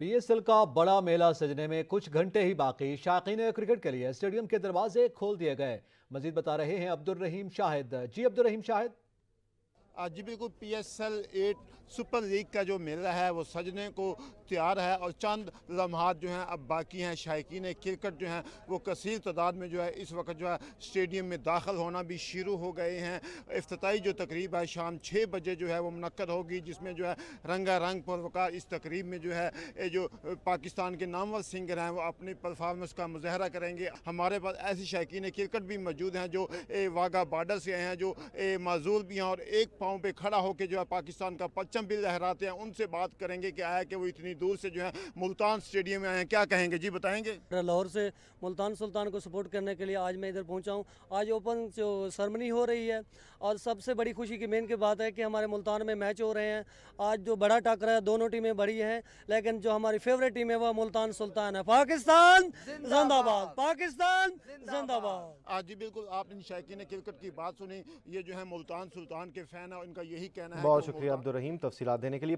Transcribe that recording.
PSL का बड़ा मेला सजने में कुछ घंटे ही बाकी शाकिन क्रिकेट के लिए स्टेडियम के दरवाजे खोल दिए गए मजीद बता रहे हैं अब्दुल रहीम शाहिद जी अब्दुल रहीम शाहिद आज भी को P S L eight super league का जो मेला है वो सजने को तैयार है और चंद लम्हात जो हैं अब बाकी हैं शायकीन क्रिकेट जो हैं वो कसर तादाद में जो है इस वक्त जो है स्टेडियम में दाखिल होना भी शुरू हो गए हैं अफ्ती जो तकरीब है शाम छः बजे जो है वो मनकद होगी जिसमें जो है रंगा रंग परवकार इस तकरीब में जो है जो पाकिस्तान के नामवर सिंगर हैं वो अपनी परफॉर्मेंस का मुजाहरा करेंगे हमारे पास ऐसे शायक क्रिकेट भी मौजूद हैं जो वाघा बार्डर से हैं जो माजूर भी हैं और एक पाँव पे खड़ा होकर जो है पाकिस्तान का पच्चम भी लहराते हैं उनसे बात करेंगे कि आया कि वो इतनी दूर से जो है मुल्तान स्टेडियम में आए हैं क्या कहेंगे जी बताएंगे लाहौर से मुल्तान सुल्तान को सपोर्ट करने के लिए आज मैं इधर पहुँचा हूँ आज ओपन जो सरमनी हो रही है और सबसे बड़ी खुशी की मेन की बात है कि हमारे मुल्तान में मैच हो रहे हैं आज जो बड़ा टकरा है दोनों टीमें बड़ी हैं लेकिन जो हमारी फेवरेट टीम है वह मुल्तान सुल्तान है पाकिस्तान जिंदाबाद पाकिस्तान जिंदाबाद आज जी बिल्कुल आपने ने क्रिकेट की बात सुनी ये जो है मुल्तान सुल्तान के फैन इनका यही कहना है बहुत शुक्रिया अब्दुलरहीम तफसीत देने के लिए